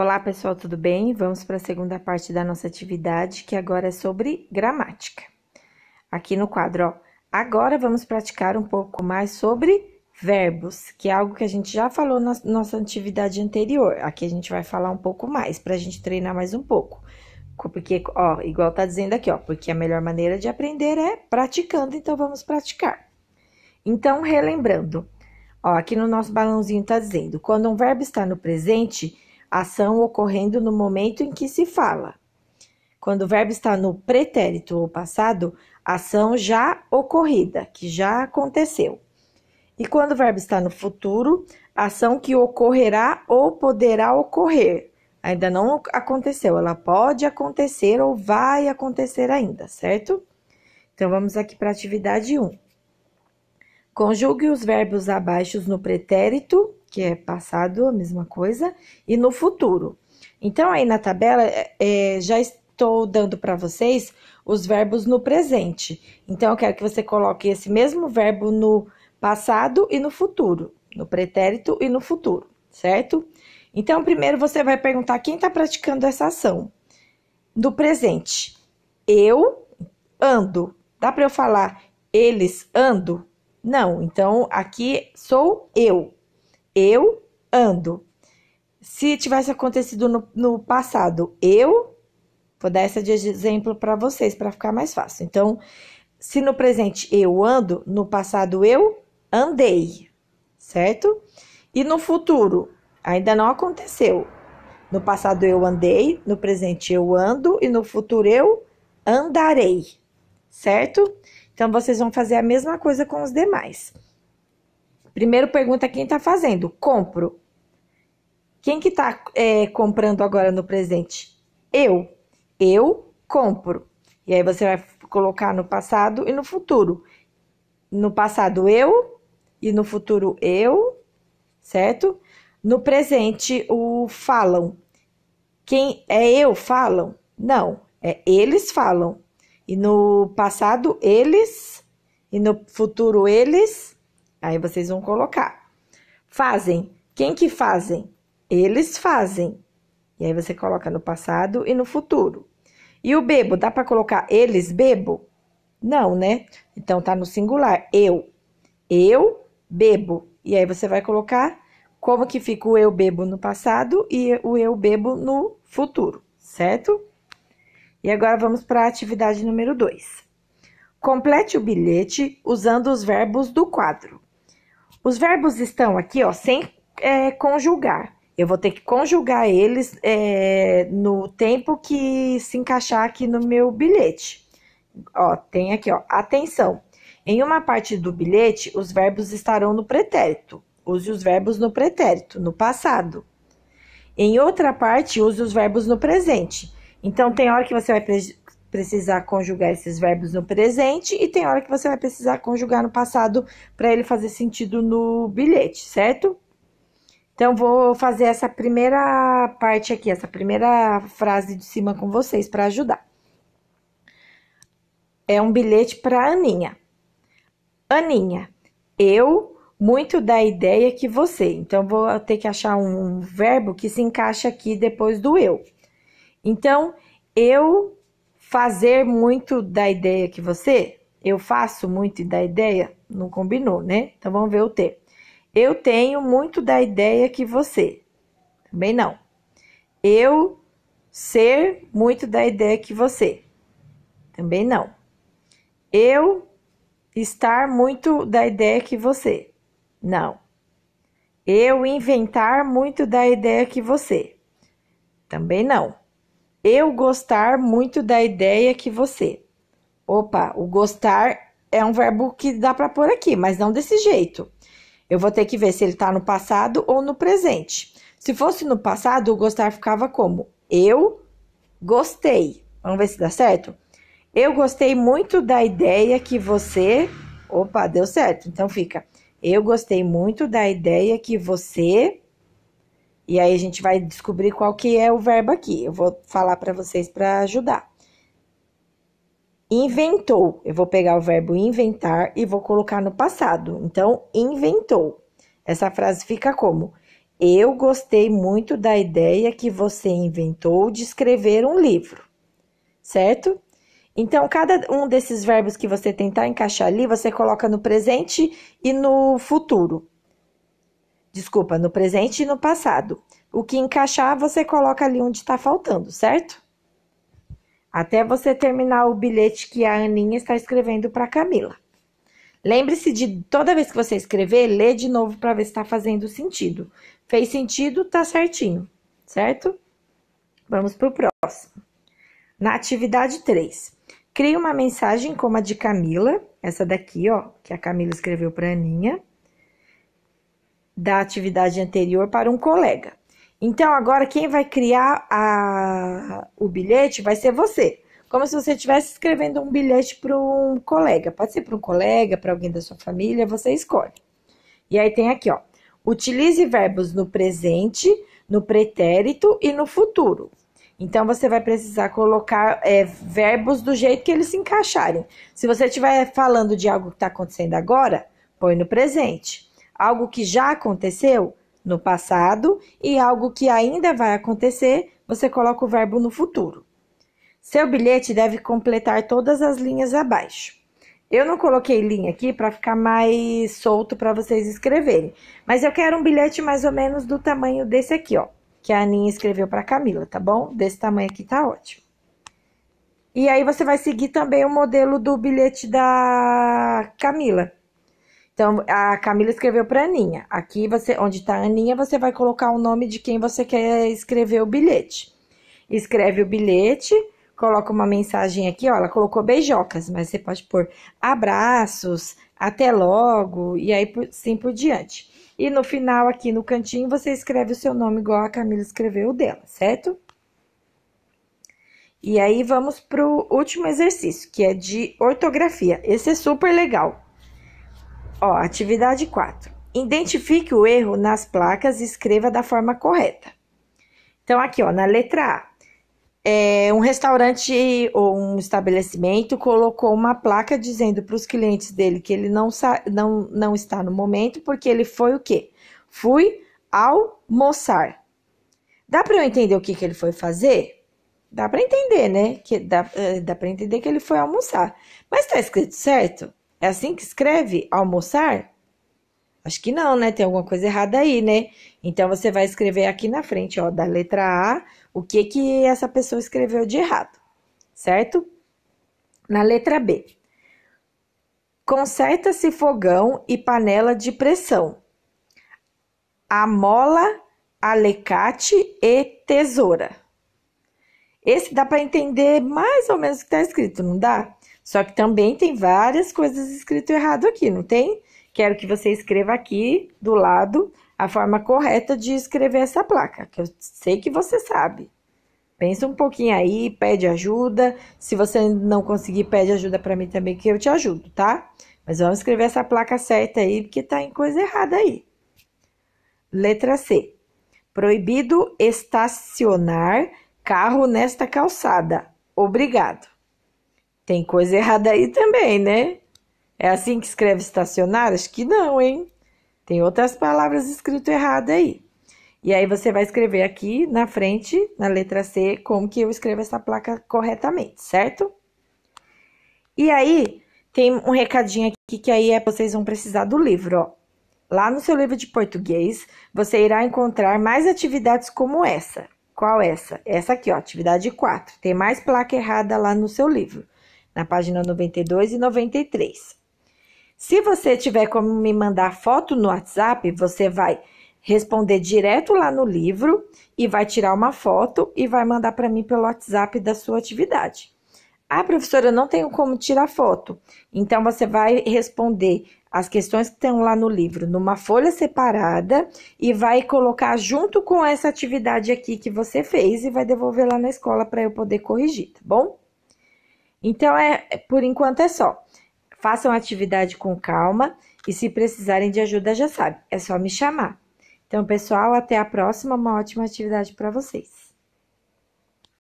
Olá, pessoal, tudo bem? Vamos para a segunda parte da nossa atividade, que agora é sobre gramática. Aqui no quadro, ó. Agora vamos praticar um pouco mais sobre verbos, que é algo que a gente já falou na nossa atividade anterior. Aqui a gente vai falar um pouco mais, para a gente treinar mais um pouco. Porque, ó, igual tá dizendo aqui, ó, porque a melhor maneira de aprender é praticando, então vamos praticar. Então, relembrando, ó, aqui no nosso balãozinho tá dizendo, quando um verbo está no presente ação ocorrendo no momento em que se fala. Quando o verbo está no pretérito ou passado, ação já ocorrida, que já aconteceu. E quando o verbo está no futuro, ação que ocorrerá ou poderá ocorrer. Ainda não aconteceu, ela pode acontecer ou vai acontecer ainda, certo? Então vamos aqui para a atividade 1. Conjugue os verbos abaixo no pretérito, que é passado, a mesma coisa, e no futuro. Então, aí na tabela, é, é já estou dando para vocês os verbos no presente. Então, eu quero que você coloque esse mesmo verbo no passado e no futuro, no pretérito e no futuro, certo? Então, primeiro você vai perguntar quem está praticando essa ação. No presente, eu ando. Dá para eu falar eles ando? Não, então aqui sou eu. Eu ando. Se tivesse acontecido no, no passado, eu. Vou dar essa de exemplo para vocês, para ficar mais fácil. Então, se no presente eu ando, no passado eu andei, certo? E no futuro, ainda não aconteceu. No passado eu andei, no presente eu ando e no futuro eu andarei, certo? Então, vocês vão fazer a mesma coisa com os demais. Primeiro pergunta quem está fazendo. Compro. Quem que está é, comprando agora no presente? Eu. Eu compro. E aí você vai colocar no passado e no futuro. No passado eu e no futuro eu, certo? No presente o falam. Quem é eu falam? Não, é eles falam. E no passado, eles. E no futuro, eles. Aí vocês vão colocar. Fazem. Quem que fazem? Eles fazem. E aí você coloca no passado e no futuro. E o bebo, dá para colocar eles bebo? Não, né? Então tá no singular. Eu. Eu bebo. E aí você vai colocar como que fica o eu bebo no passado e o eu bebo no futuro, certo? E agora vamos para a atividade número 2. Complete o bilhete usando os verbos do quadro. Os verbos estão aqui, ó, sem é, conjugar. Eu vou ter que conjugar eles é, no tempo que se encaixar aqui no meu bilhete. Ó, tem aqui, ó, atenção. Em uma parte do bilhete, os verbos estarão no pretérito. Use os verbos no pretérito, no passado. Em outra parte, use os verbos no presente. Então, tem hora que você vai pre precisar conjugar esses verbos no presente e tem hora que você vai precisar conjugar no passado para ele fazer sentido no bilhete, certo? Então, vou fazer essa primeira parte aqui, essa primeira frase de cima com vocês para ajudar. É um bilhete para Aninha. Aninha, eu muito da ideia que você. Então, vou ter que achar um verbo que se encaixa aqui depois do eu. Então, eu fazer muito da ideia que você, eu faço muito da ideia, não combinou, né? Então vamos ver o T. Eu tenho muito da ideia que você. Também não. Eu ser muito da ideia que você. Também não. Eu estar muito da ideia que você. Não. Eu inventar muito da ideia que você. Também não eu gostar muito da ideia que você. Opa, o gostar é um verbo que dá para pôr aqui, mas não desse jeito. Eu vou ter que ver se ele está no passado ou no presente. Se fosse no passado, o gostar ficava como eu gostei. Vamos ver se dá certo? Eu gostei muito da ideia que você. Opa, deu certo. Então fica. Eu gostei muito da ideia que você e aí a gente vai descobrir qual que é o verbo aqui. Eu vou falar para vocês para ajudar. Inventou. Eu vou pegar o verbo inventar e vou colocar no passado. Então, inventou. Essa frase fica como: Eu gostei muito da ideia que você inventou de escrever um livro. Certo? Então, cada um desses verbos que você tentar encaixar ali, você coloca no presente e no futuro. Desculpa, no presente e no passado. O que encaixar, você coloca ali onde está faltando, certo? Até você terminar o bilhete que a Aninha está escrevendo para Camila. Lembre-se de toda vez que você escrever, ler de novo para ver se está fazendo sentido. Fez sentido, tá certinho, certo? Vamos para o próximo. Na atividade 3, crie uma mensagem como a de Camila, essa daqui, ó, que a Camila escreveu para Aninha da atividade anterior para um colega. Então, agora quem vai criar a, o bilhete vai ser você. Como se você estivesse escrevendo um bilhete para um colega. Pode ser para um colega, para alguém da sua família, você escolhe. E aí tem aqui, ó. Utilize verbos no presente, no pretérito e no futuro. Então, você vai precisar colocar é, verbos do jeito que eles se encaixarem. Se você estiver falando de algo que está acontecendo agora, põe no presente algo que já aconteceu no passado e algo que ainda vai acontecer, você coloca o verbo no futuro. Seu bilhete deve completar todas as linhas abaixo. Eu não coloquei linha aqui para ficar mais solto para vocês escreverem, mas eu quero um bilhete mais ou menos do tamanho desse aqui, ó, que a Aninha escreveu para Camila, tá bom? Desse tamanho aqui tá ótimo. E aí você vai seguir também o modelo do bilhete da Camila. Então, a Camila escreveu para Aninha. Aqui, você, onde está a Aninha, você vai colocar o nome de quem você quer escrever o bilhete. Escreve o bilhete, coloca uma mensagem aqui, ó, ela colocou beijocas, mas você pode pôr abraços, até logo, e aí sim por diante. E no final, aqui no cantinho, você escreve o seu nome igual a Camila escreveu o dela, certo? E aí, vamos para o último exercício, que é de ortografia. Esse é super legal. Ó, atividade 4. Identifique o erro nas placas e escreva da forma correta. Então, aqui, ó, na letra A, é, um restaurante ou um estabelecimento colocou uma placa dizendo para os clientes dele que ele não, não, não está no momento porque ele foi o quê? Fui almoçar. Dá para eu entender o que, que ele foi fazer? Dá para entender, né? Que dá, eh, dá para entender que ele foi almoçar. Mas está escrito certo? É assim que escreve almoçar? Acho que não, né? Tem alguma coisa errada aí, né? Então você vai escrever aqui na frente, ó, da letra A, o que que essa pessoa escreveu de errado, certo? Na letra B. Conserta-se fogão e panela de pressão. Amola, alecate e tesoura. Esse dá para entender mais ou menos o que está escrito, não dá? Só que também tem várias coisas escritas errado aqui, não tem? Quero que você escreva aqui do lado a forma correta de escrever essa placa, que eu sei que você sabe. Pensa um pouquinho aí, pede ajuda. Se você não conseguir, pede ajuda para mim também, que eu te ajudo, tá? Mas vamos escrever essa placa certa aí, porque tá em coisa errada aí. Letra C. Proibido estacionar carro nesta calçada. Obrigado. Tem coisa errada aí também, né? É assim que escreve estacionar? Acho que não, hein? Tem outras palavras escrito errado aí. E aí você vai escrever aqui na frente, na letra C, como que eu escrevo essa placa corretamente, certo? E aí tem um recadinho aqui que aí é vocês vão precisar do livro, ó. Lá no seu livro de português, você irá encontrar mais atividades como essa. Qual essa? Essa aqui, ó, atividade 4. Tem mais placa errada lá no seu livro na página 92 e 93. Se você tiver como me mandar foto no WhatsApp, você vai responder direto lá no livro e vai tirar uma foto e vai mandar para mim pelo WhatsApp da sua atividade. Ah, professora, eu não tenho como tirar foto. Então você vai responder as questões que estão lá no livro numa folha separada e vai colocar junto com essa atividade aqui que você fez e vai devolver lá na escola para eu poder corrigir, tá bom? Então, é, por enquanto é só. Façam a atividade com calma e se precisarem de ajuda, já sabe, é só me chamar. Então, pessoal, até a próxima, uma ótima atividade para vocês.